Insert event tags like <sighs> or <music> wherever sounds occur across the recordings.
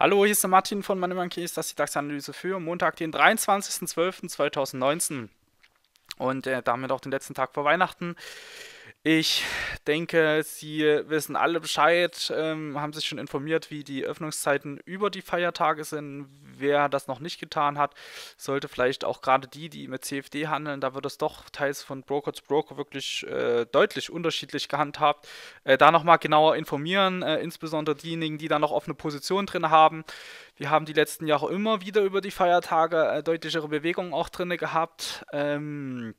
Hallo, hier ist der Martin von Money ist das die DAX-Analyse für Montag, den 23.12.2019 und äh, damit auch den letzten Tag vor Weihnachten. Ich denke, Sie wissen alle Bescheid, ähm, haben sich schon informiert, wie die Öffnungszeiten über die Feiertage sind. Wer das noch nicht getan hat, sollte vielleicht auch gerade die, die mit CFD handeln, da wird es doch teils von Broker zu Broker wirklich äh, deutlich unterschiedlich gehandhabt, äh, da nochmal genauer informieren, äh, insbesondere diejenigen, die da noch offene Positionen drin haben. Wir haben die letzten Jahre immer wieder über die Feiertage äh, deutlichere Bewegungen auch drin gehabt. Ähm,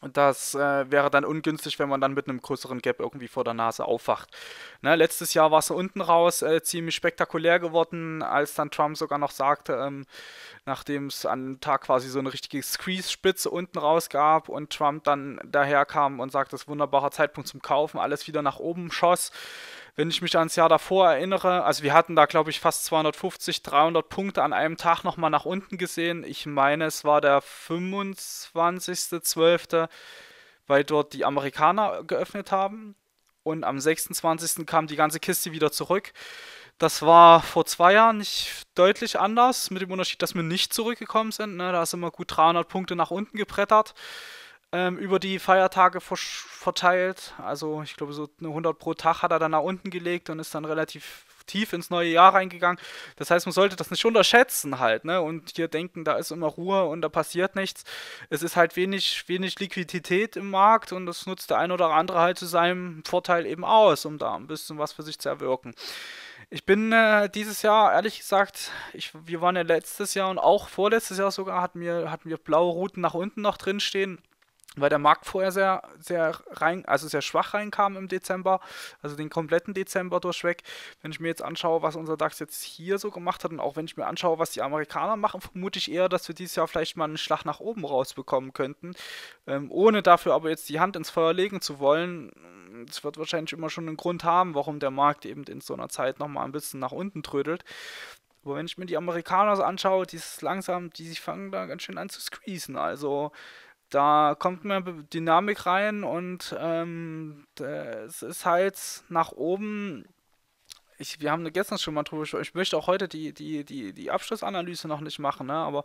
das äh, wäre dann ungünstig, wenn man dann mit einem größeren Gap irgendwie vor der Nase aufwacht. Ne, letztes Jahr war es unten raus äh, ziemlich spektakulär geworden, als dann Trump sogar noch sagte, ähm, nachdem es an einem Tag quasi so eine richtige Squeeze-Spitze unten raus gab und Trump dann daherkam und sagte, das ist ein wunderbarer Zeitpunkt zum Kaufen, alles wieder nach oben schoss wenn ich mich ans Jahr davor erinnere, also wir hatten da, glaube ich, fast 250, 300 Punkte an einem Tag nochmal nach unten gesehen. Ich meine, es war der 25.12., weil dort die Amerikaner geöffnet haben. Und am 26. kam die ganze Kiste wieder zurück. Das war vor zwei Jahren nicht deutlich anders, mit dem Unterschied, dass wir nicht zurückgekommen sind. Ne? Da sind wir gut 300 Punkte nach unten gebrettert ähm, über die Feiertage verteilt. Also ich glaube so eine 100 pro Tag hat er dann nach unten gelegt und ist dann relativ tief ins neue Jahr reingegangen. Das heißt, man sollte das nicht unterschätzen halt, ne? Und hier denken, da ist immer Ruhe und da passiert nichts. Es ist halt wenig, wenig Liquidität im Markt und das nutzt der ein oder andere halt zu seinem Vorteil eben aus, um da ein bisschen was für sich zu erwirken. Ich bin äh, dieses Jahr, ehrlich gesagt, ich, wir waren ja letztes Jahr und auch vorletztes Jahr sogar, hatten wir, hatten wir blaue Routen nach unten noch drinstehen weil der Markt vorher sehr, sehr rein, also sehr schwach reinkam im Dezember, also den kompletten Dezember durchweg. Wenn ich mir jetzt anschaue, was unser DAX jetzt hier so gemacht hat und auch wenn ich mir anschaue, was die Amerikaner machen, vermute ich eher, dass wir dieses Jahr vielleicht mal einen Schlag nach oben rausbekommen könnten, ähm, ohne dafür aber jetzt die Hand ins Feuer legen zu wollen. Es wird wahrscheinlich immer schon einen Grund haben, warum der Markt eben in so einer Zeit nochmal ein bisschen nach unten trödelt. Aber wenn ich mir die Amerikaner so anschaue, die ist langsam, die sich fangen da ganz schön an zu squeezen. Also da kommt mehr Dynamik rein und ähm, es ist halt nach oben ich, wir haben gestern schon mal drüber gesprochen. Ich möchte auch heute die, die, die, die Abschlussanalyse noch nicht machen, ne? aber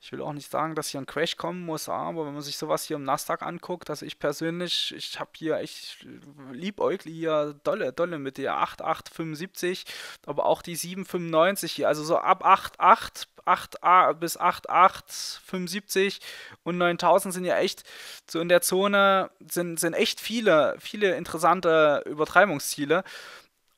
ich will auch nicht sagen, dass hier ein Crash kommen muss. Aber wenn man sich sowas hier im Nasdaq anguckt, also ich persönlich, ich habe hier echt liebäugle hier dolle, dolle mit der 8875, aber auch die 795 hier, also so ab 88 8 bis 8875 und 9000 sind ja echt so in der Zone sind, sind echt viele viele interessante Übertreibungsziele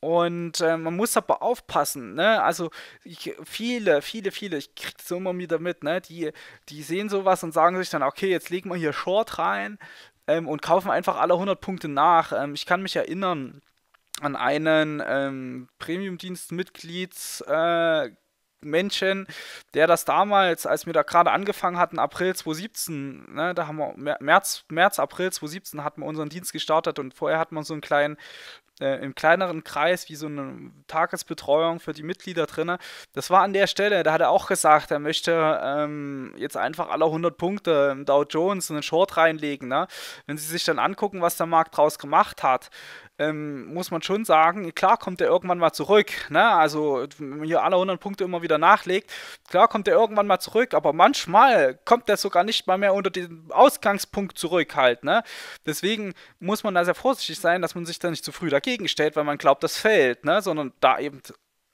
und äh, man muss aber aufpassen, ne? Also ich, viele, viele, viele, ich kriege das immer wieder mit, ne? Die, die sehen sowas und sagen sich dann, okay, jetzt legen wir hier Short rein ähm, und kaufen einfach alle 100 Punkte nach. Ähm, ich kann mich erinnern an einen ähm, premium dienstmitglieds mitglieds äh, Menschen, der das damals, als wir da gerade angefangen hatten, April 2017, ne, da haben wir März, März, April 2017 hatten wir unseren Dienst gestartet und vorher hat man so einen kleinen, äh, im kleineren Kreis, wie so eine Tagesbetreuung für die Mitglieder drin. Das war an der Stelle, da hat er auch gesagt, er möchte ähm, jetzt einfach alle 100 Punkte im Dow Jones einen Short reinlegen. Ne? Wenn Sie sich dann angucken, was der Markt draus gemacht hat, ähm, muss man schon sagen, klar kommt er irgendwann mal zurück. Ne? Also, wenn man hier alle 100 Punkte immer wieder nachlegt, klar kommt er irgendwann mal zurück, aber manchmal kommt er sogar nicht mal mehr unter den Ausgangspunkt zurück halt. Ne? Deswegen muss man da sehr vorsichtig sein, dass man sich da nicht zu früh dagegen stellt, weil man glaubt, das fällt, ne? sondern da eben,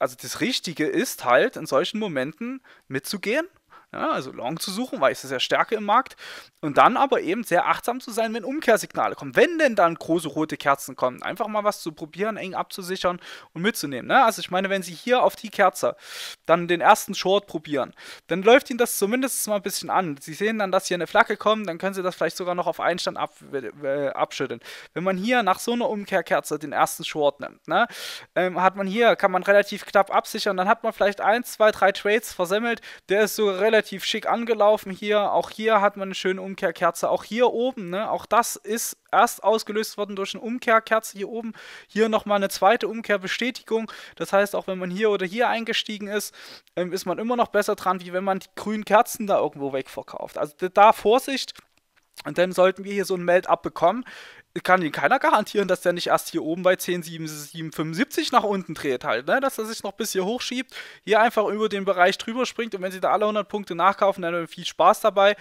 also das Richtige ist halt, in solchen Momenten mitzugehen ja, also Long zu suchen, weil es ist ja Stärke im Markt. Und dann aber eben sehr achtsam zu sein, wenn Umkehrsignale kommen. Wenn denn dann große rote Kerzen kommen, einfach mal was zu probieren, eng abzusichern und mitzunehmen. Ne? Also ich meine, wenn Sie hier auf die Kerze dann den ersten Short probieren, dann läuft Ihnen das zumindest mal ein bisschen an. Sie sehen dann, dass hier eine Flagge kommt, dann können Sie das vielleicht sogar noch auf Einstand ab, äh, äh, abschütteln. Wenn man hier nach so einer Umkehrkerze den ersten Short nimmt, ne? ähm, hat man hier, kann man relativ knapp absichern, dann hat man vielleicht ein, zwei, drei Trades versemmelt, der ist sogar relativ relativ schick angelaufen hier. Auch hier hat man eine schöne Umkehrkerze. Auch hier oben, ne? Auch das ist erst ausgelöst worden durch eine Umkehrkerze hier oben. Hier nochmal eine zweite Umkehrbestätigung. Das heißt, auch wenn man hier oder hier eingestiegen ist, ähm, ist man immer noch besser dran, wie wenn man die grünen Kerzen da irgendwo wegverkauft. Also da Vorsicht. Und dann sollten wir hier so ein meld abbekommen kann Ihnen keiner garantieren, dass der nicht erst hier oben bei 10, nach unten dreht halt, ne? dass er sich noch bis hier hochschiebt, hier einfach über den Bereich drüber springt und wenn Sie da alle 100 Punkte nachkaufen, dann haben viel Spaß dabei,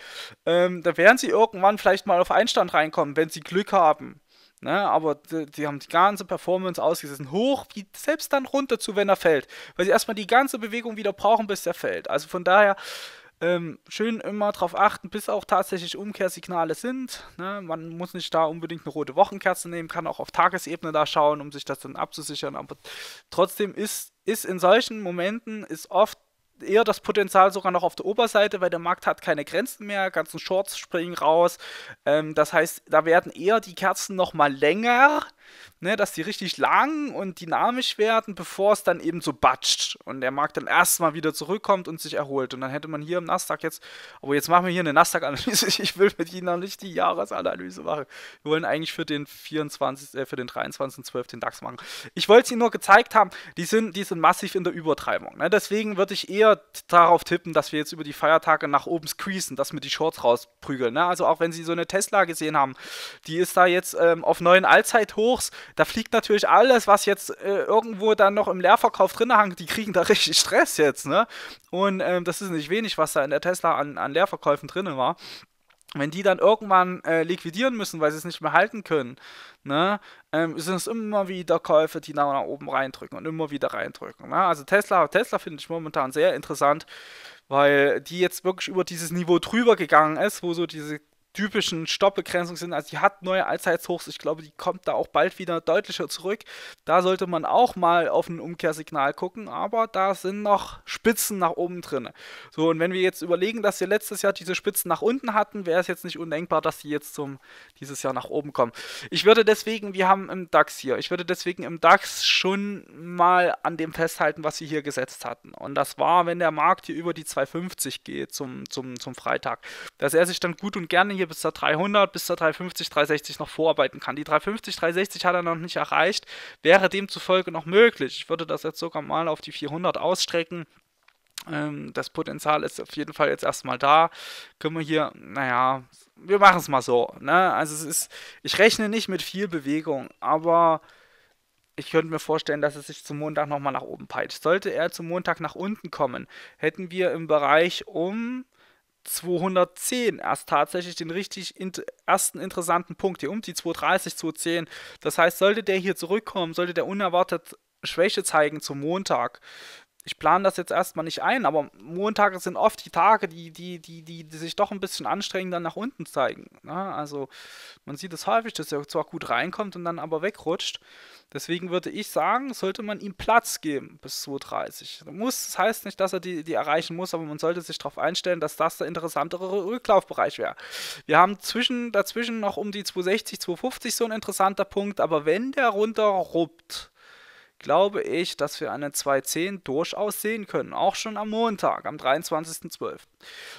ähm, da werden Sie irgendwann vielleicht mal auf Einstand reinkommen, wenn Sie Glück haben. Ne, aber die, die, haben die ganze Performance ausgesessen, hoch, wie selbst dann runter zu, wenn er fällt. Weil sie erstmal die ganze Bewegung wieder brauchen, bis er fällt. Also von daher, ähm, schön immer darauf achten, bis auch tatsächlich Umkehrsignale sind. Ne? Man muss nicht da unbedingt eine rote Wochenkerze nehmen, kann auch auf Tagesebene da schauen, um sich das dann abzusichern. Aber trotzdem ist, ist in solchen Momenten ist oft eher das Potenzial sogar noch auf der Oberseite, weil der Markt hat keine Grenzen mehr, ganzen Shorts springen raus. Ähm, das heißt, da werden eher die Kerzen noch mal länger, ne, dass die richtig lang und dynamisch werden, bevor es dann eben so batscht und der Markt dann erstmal wieder zurückkommt und sich erholt. Und dann hätte man hier im Nasdaq jetzt, aber jetzt machen wir hier eine Nasdaq-Analyse. <laughs> Ich will mit Ihnen noch nicht die Jahresanalyse machen. Wir wollen eigentlich für den 24, äh, für den 23.12. den DAX machen. Ich wollte es Ihnen nur gezeigt haben, die sind, die sind massiv in der Übertreibung. Ne? Deswegen würde ich eher darauf tippen, dass wir jetzt über die Feiertage nach oben squeezen, dass wir die Shorts rausprügeln. Ne? Also auch wenn Sie so eine Tesla gesehen haben, die ist da jetzt ähm, auf neuen Allzeithochs, da fliegt natürlich alles, was jetzt äh, irgendwo dann noch im Leerverkauf drin hängt, die kriegen da richtig Stress jetzt, ne? Und ähm, das ist nicht wenig, was da in der Tesla an, an Leerverkäufen drin war wenn die dann irgendwann äh, liquidieren müssen, weil sie es nicht mehr halten können, ne, ähm, sind es immer wieder Käufe, die nach oben reindrücken und immer wieder reindrücken. Ne? Also Tesla, Tesla finde ich momentan sehr interessant, weil die jetzt wirklich über dieses Niveau drüber gegangen ist, wo so diese typischen Stoppbegrenzungen sind. Also die hat neue Allzeithochs. Ich glaube, die kommt da auch bald wieder deutlicher zurück. Da sollte man auch mal auf ein Umkehrsignal gucken, aber da sind noch Spitzen nach oben drin. So, und wenn wir jetzt überlegen, dass wir letztes Jahr diese Spitzen nach unten hatten, wäre es jetzt nicht undenkbar, dass sie jetzt zum dieses Jahr nach oben kommen. Ich würde deswegen, wir haben im DAX hier, ich würde deswegen im DAX schon mal an dem festhalten, was wir hier gesetzt hatten. Und das war, wenn der Markt hier über die 250 geht zum, zum, zum Freitag, dass er sich dann gut und gerne hier Linie bis zur 300, bis zur 350, 360 noch vorarbeiten kann. Die 350, 360 hat er noch nicht erreicht, wäre demzufolge noch möglich. Ich würde das jetzt sogar mal auf die 400 ausstrecken ähm, das Potenzial ist auf jeden Fall jetzt erstmal da. Können wir hier, naja, wir machen es mal so. Ne? Also es ist, ich rechne nicht mit viel Bewegung, aber ich könnte mir vorstellen, dass es sich zum Montag nochmal nach oben peitscht. Sollte er zum Montag nach unten kommen, hätten wir im Bereich um 210 erst tatsächlich den richtig int ersten interessanten Punkt, hier um die 230, 210. Das heißt, sollte der hier zurückkommen, sollte der unerwartet Schwäche zeigen zum Montag, ich plane das jetzt erstmal nicht ein, aber Montage sind oft die Tage, die, die, die, die, sich doch ein bisschen anstrengend dann nach unten zeigen. Ne? Also man sieht es häufig, dass er zwar gut reinkommt und dann aber wegrutscht. Deswegen würde ich sagen, sollte man ihm Platz geben bis 230. Muss, das heißt nicht, dass er die, die erreichen muss, aber man sollte sich darauf einstellen, dass das der interessantere Rücklaufbereich wäre. Wir haben zwischen, dazwischen noch um die 260, 250 so ein interessanter Punkt, aber wenn der runterruppt, glaube ich, dass wir eine 2.10 durchaus sehen können. Auch schon am Montag, am 23.12.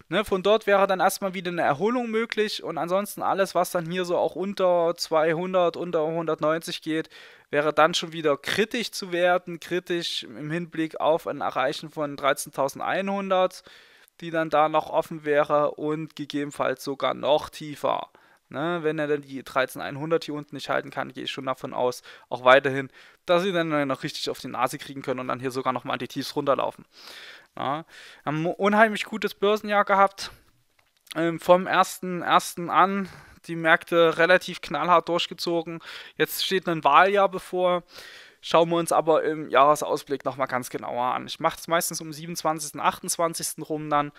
Ne, von dort wäre dann erstmal wieder eine Erholung möglich und ansonsten alles, was dann hier so auch unter 200, unter 190 geht, wäre dann schon wieder kritisch zu werden. Kritisch im Hinblick auf ein Erreichen von 13.100 die dann da noch offen wäre und gegebenenfalls sogar noch tiefer. Ne, wenn er dann die 13100 hier unten nicht halten kann, gehe ich schon davon aus, auch weiterhin, dass sie dann noch richtig auf die Nase kriegen können und dann hier sogar nochmal an die Tiefs runterlaufen. Ja, haben ein unheimlich gutes Börsenjahr gehabt. Ähm, vom 1.1. an die Märkte relativ knallhart durchgezogen. Jetzt steht ein Wahljahr bevor. Schauen wir uns aber im Jahresausblick nochmal ganz genauer an. Ich mache es meistens um 27. und 28. rum dann.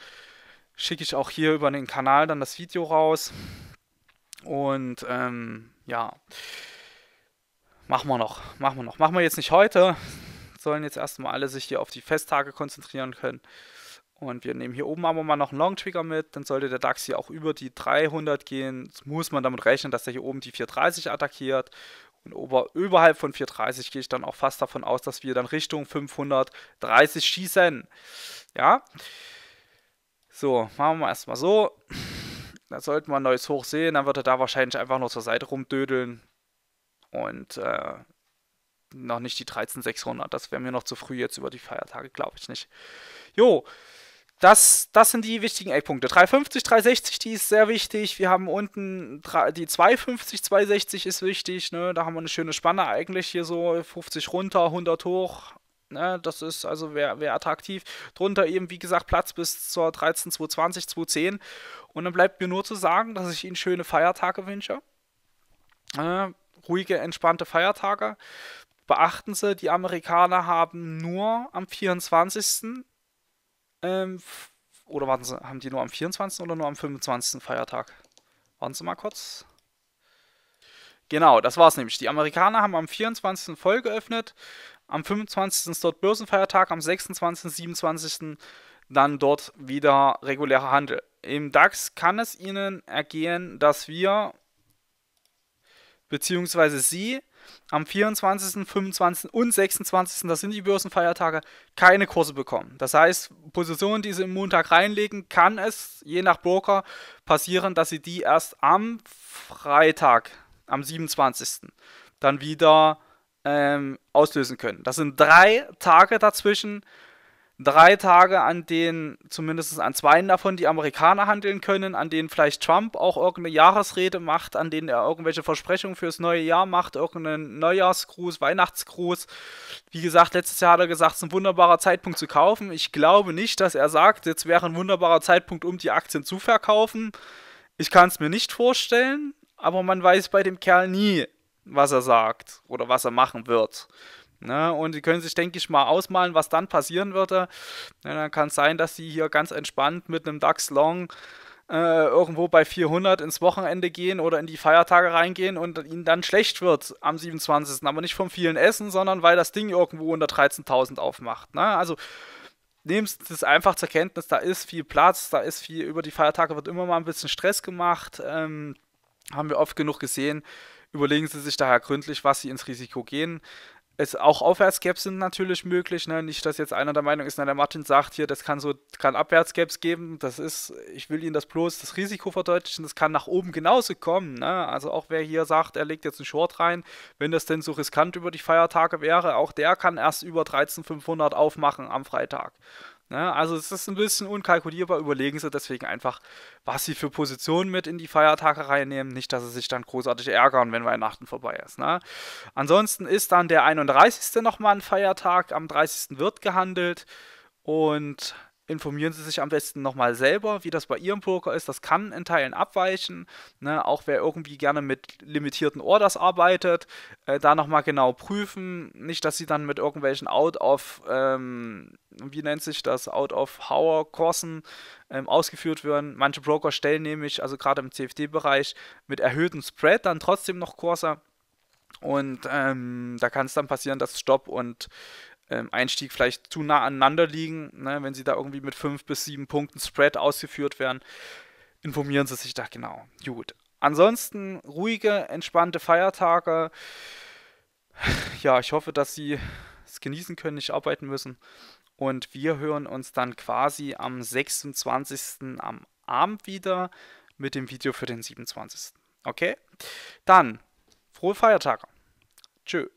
Schicke ich auch hier über den Kanal dann das Video raus und ähm, ja, machen wir noch, machen wir noch. Machen wir jetzt nicht heute. Sollen jetzt erstmal alle sich hier auf die Festtage konzentrieren können. Und wir nehmen hier oben aber mal noch einen Long Trigger mit. Dann sollte der DAX hier auch über die 300 gehen. Jetzt muss man damit rechnen, dass er hier oben die 430 attackiert. Und ober, überhalb von 430 gehe ich dann auch fast davon aus, dass wir dann Richtung 530 schießen. Ja. So, machen wir erstmal so. Da sollte man neues Hoch sehen, dann wird er da wahrscheinlich einfach nur zur Seite rumdödeln und äh, noch nicht die 13.600. Das wäre mir noch zu früh jetzt über die Feiertage, glaube ich nicht. Jo, das, das sind die wichtigen Eckpunkte. 350, 360, die ist sehr wichtig. Wir haben unten die 250, 260 ist wichtig. Ne? Da haben wir eine schöne Spanne eigentlich hier so. 50 runter, 100 hoch, Ne, das ist also wäre wär attraktiv. Drunter eben, wie gesagt, Platz bis zur 13, 220, 210. Und dann bleibt mir nur zu sagen, dass ich Ihnen schöne Feiertage wünsche. Äh, ruhige, entspannte Feiertage. Beachten Sie, die Amerikaner haben nur am 24. Ähm, oder warten Sie, haben die nur am 24. oder nur am 25. Feiertag? Warten Sie mal kurz. Genau, das war es nämlich. Die Amerikaner haben am 24. voll geöffnet, am 25. ist dort Börsenfeiertag, am 26. und 27. dann dort wieder regulärer Handel. Im DAX kann es Ihnen ergehen, dass wir beziehungsweise Sie am 24., 25. und 26., das sind die Börsenfeiertage, keine Kurse bekommen. Das heißt, Positionen, die Sie im Montag reinlegen, kann es je nach Broker passieren, dass Sie die erst am Freitag, am 27. dann wieder ähm, auslösen können. Das sind drei Tage dazwischen. Drei Tage, an denen zumindest an zwei davon die Amerikaner handeln können, an denen vielleicht Trump auch irgendeine Jahresrede macht, an denen er irgendwelche Versprechungen fürs neue Jahr macht, irgendeinen Neujahrsgruß, Weihnachtsgruß. Wie gesagt, letztes Jahr hat er gesagt, es ist ein wunderbarer Zeitpunkt zu kaufen. Ich glaube nicht, dass er sagt, jetzt wäre ein wunderbarer Zeitpunkt, um die Aktien zu verkaufen. Ich kann es mir nicht vorstellen, aber man weiß bei dem Kerl nie, was er sagt oder was er machen wird. Ne, und die können sich, denke ich mal, ausmalen, was dann passieren würde. Ne, dann kann es sein, dass sie hier ganz entspannt mit einem DAX Long äh, irgendwo bei 400 ins Wochenende gehen oder in die Feiertage reingehen und ihnen dann schlecht wird am 27. Aber nicht vom vielen Essen, sondern weil das Ding irgendwo unter 13.000 aufmacht. Ne? Also nimmst es einfach zur Kenntnis, da ist viel Platz, da ist viel, über die Feiertage wird immer mal ein bisschen Stress gemacht. Ähm, haben wir oft genug gesehen Überlegen Sie sich daher gründlich, was Sie ins Risiko gehen. Es, auch Aufwärtsgaps sind natürlich möglich. Ne? Nicht, dass jetzt einer der Meinung ist, na, der Martin sagt hier, das kann so kann Abwärtsgaps geben. Das ist, ich will Ihnen das bloß das Risiko verdeutlichen. Das kann nach oben genauso kommen. Ne? Also auch wer hier sagt, er legt jetzt einen Short rein, wenn das denn so riskant über die Feiertage wäre, auch der kann erst über 13.500 aufmachen am Freitag. Ne? Also es ist ein bisschen unkalkulierbar. Überlegen Sie deswegen einfach, was Sie für Positionen mit in die Feiertage reinnehmen. Nicht, dass Sie sich dann großartig ärgern, wenn Weihnachten vorbei ist. Ne? Ansonsten ist dann der 31. nochmal ein Feiertag. Am 30. wird gehandelt. Und informieren Sie sich am besten nochmal selber, wie das bei Ihrem Broker ist. Das kann in Teilen abweichen. Ne? Auch wer irgendwie gerne mit limitierten Orders arbeitet, äh, da nochmal genau prüfen. Nicht, dass Sie dann mit irgendwelchen Out-of, ähm, wie nennt sich das, Out-of-Hour-Kursen ähm, ausgeführt werden. Manche Broker stellen nämlich, also gerade im CFD-Bereich, mit erhöhtem Spread dann trotzdem noch Kurse. Und ähm, da kann es dann passieren, dass Stopp und ähm, Einstieg vielleicht zu nah aneinander liegen, ne? wenn sie da irgendwie mit fünf bis sieben Punkten Spread ausgeführt werden, informieren sie sich da genau. Gut. Ansonsten ruhige, entspannte Feiertage. <sighs> Ja, ich hoffe, dass sie es genießen können, nicht arbeiten müssen. Und wir hören uns dann quasi am 26. am Abend wieder mit dem Video für den 27. Okay? Dann, frohe Feiertage. Tschüss.